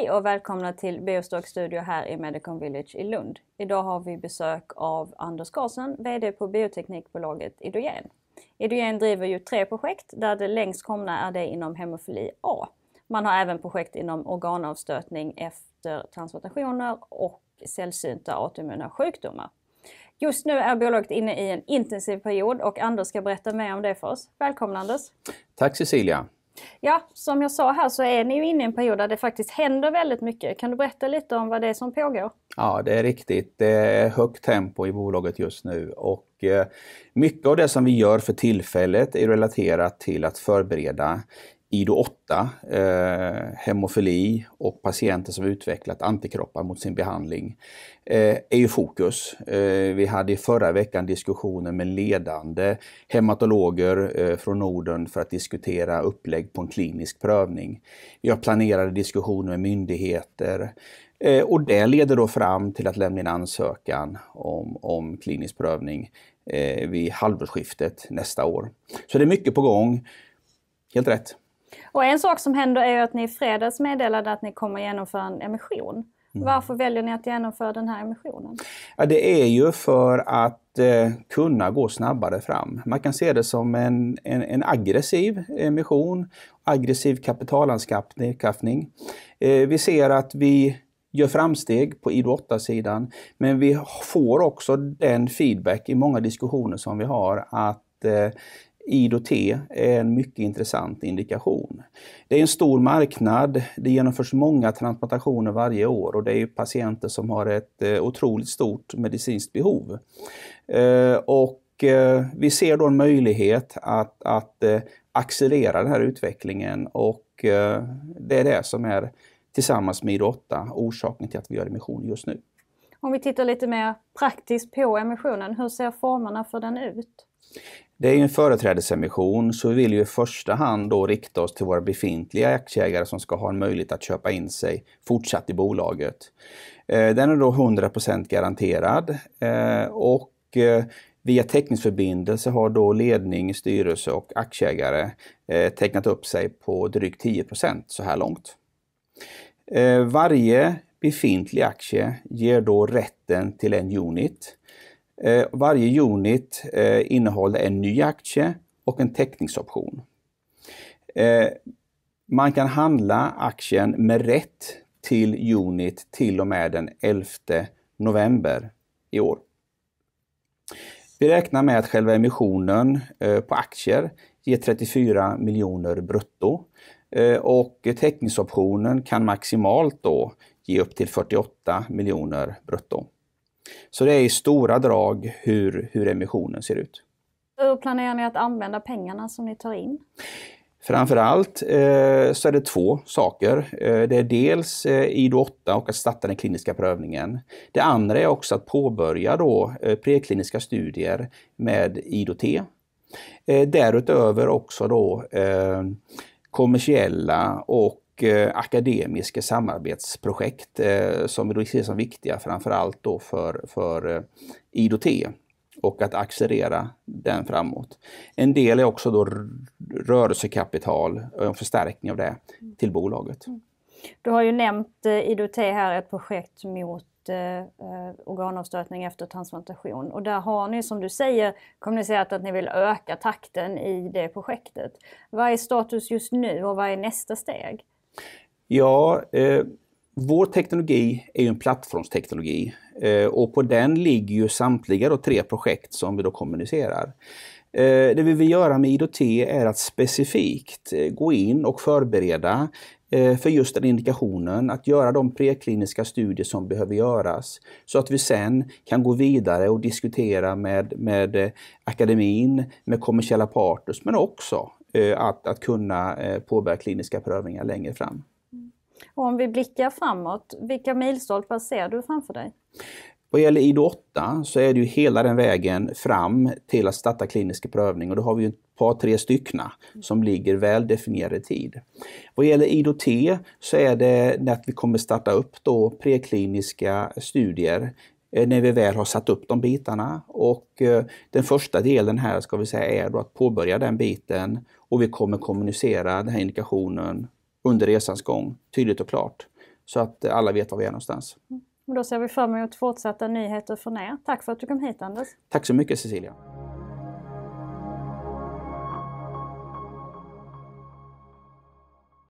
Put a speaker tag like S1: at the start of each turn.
S1: Hej och välkomna till Biostock Studio här i Medicon Village i Lund. Idag har vi besök av Anders Karlsson, VD på bioteknikbolaget Idogen. Idogen driver ju tre projekt där det längst komna är det inom hemofili A. Man har även projekt inom organavstötning efter transplantationer och sällsynta autoimmuna sjukdomar. Just nu är bolaget inne i en intensiv period och Anders ska berätta mer om det för oss. Välkommen Anders!
S2: Tack Cecilia!
S1: Ja, som jag sa här så är ni ju inne i en period där det faktiskt händer väldigt mycket. Kan du berätta lite om vad det är som pågår?
S2: Ja, det är riktigt. Det är högt tempo i bolaget just nu och eh, mycket av det som vi gör för tillfället är relaterat till att förbereda IDO8, eh, hemofili och patienter som utvecklat antikroppar mot sin behandling eh, är ju fokus. Eh, vi hade i förra veckan diskussioner med ledande hematologer eh, från Norden för att diskutera upplägg på en klinisk prövning. Vi har planerade diskussioner med myndigheter eh, och det leder då fram till att lämna in ansökan om, om klinisk prövning eh, vid halvårsskiftet nästa år. Så det är mycket på gång. Helt rätt.
S1: Och en sak som händer är att ni i fredags meddelade att ni kommer genomföra en emission. Mm. Varför väljer ni att genomföra den här emissionen?
S2: Ja, det är ju för att eh, kunna gå snabbare fram. Man kan se det som en, en, en aggressiv emission, aggressiv kapitalanskaffning. Eh, vi ser att vi gör framsteg på IDO 8-sidan, men vi får också den feedback i många diskussioner som vi har att eh, IDOT är en mycket intressant indikation. Det är en stor marknad, det genomförs många transplantationer varje år och det är patienter som har ett eh, otroligt stort medicinskt behov. Eh, och eh, vi ser då en möjlighet att, att accelerera den här utvecklingen och det är det som är tillsammans med IDO8 orsaken till att vi gör emission just nu.
S1: Om vi tittar lite mer praktiskt på emissionen, hur ser formerna för den ut?
S2: Det är ju en företrädesemission så vi vill ju i första hand då rikta oss till våra befintliga aktieägare som ska ha en möjlighet att köpa in sig fortsatt i bolaget. Eh, den är då 100 garanterad eh, och eh, via teckningsförbindelse har då ledning, styrelse och aktieägare tecknat upp sig på drygt 10 så här långt. Varje befintlig aktie ger då rätten till en unit Eh, varje unit eh, innehåller en ny aktie och en teckningsoption. Eh, man kan handla aktien med rätt till Unit till och med den 11 november i år. Vi räknar med att själva emissionen på aktier ger 34 miljoner brutto och teckningsoptionen kan maximalt då ge upp till 48 miljoner brutto. Så det är i stora drag hur, hur emissionen ser ut.
S1: Hur planerar ni att använda pengarna som ni tar in?
S2: Framförallt eh, så är det två saker. Eh, det är dels eh, IDO8 och att starta den kliniska prövningen. Det andra är också att påbörja då, eh, prekliniska studier med IDOT. Eh, därutöver också då eh, kommersiella och Eh, akademiska samarbetsprojekt eh, som vi då ser som viktiga framförallt då för, för eh, IDOT och att accelerera den framåt. En del är också då rörelsekapital och en förstärkning av det till bolaget. Mm.
S1: Du har ju nämnt IDOT här, ett projekt mot organavstötning efter transplantation. Och där har ni, som du säger, kommunicerat att ni vill öka takten i det projektet. Vad är status just nu och vad är nästa steg?
S2: Ja, eh, vår teknologi är ju en plattformsteknologi eh, och på den ligger ju samtliga då tre projekt som vi då kommunicerar. Eh, det vi vill göra med IDOT är att specifikt eh, gå in och förbereda eh, för just den indikationen, att göra de prekliniska studier som behöver göras så att vi sen kan gå vidare och diskutera med, med eh, akademin, med kommersiella partners men också Eh, att, att kunna eh, påbörja kliniska prövningar längre fram.
S1: Och om vi blickar framåt, vilka milstolpar ser du framför dig?
S2: Vad gäller IDO8 så är det ju hela den vägen fram till att starta klinisk prövning och då har vi ett par, tre styckna som ligger väl definierade i tid. Vad gäller T så är det att vi kommer starta upp då prekliniska studier Eh, när vi väl har satt upp de bitarna. Och eh, den första delen här ska vi säga är då att påbörja den biten och vi kommer kommunicera den här indikationen under resans gång tydligt och klart så att alla vet var vi är någonstans.
S1: Mm. då ser vi fram emot fortsatta nyheter från er. Tack för att du kom hit Anders.
S2: Tack så mycket Cecilia.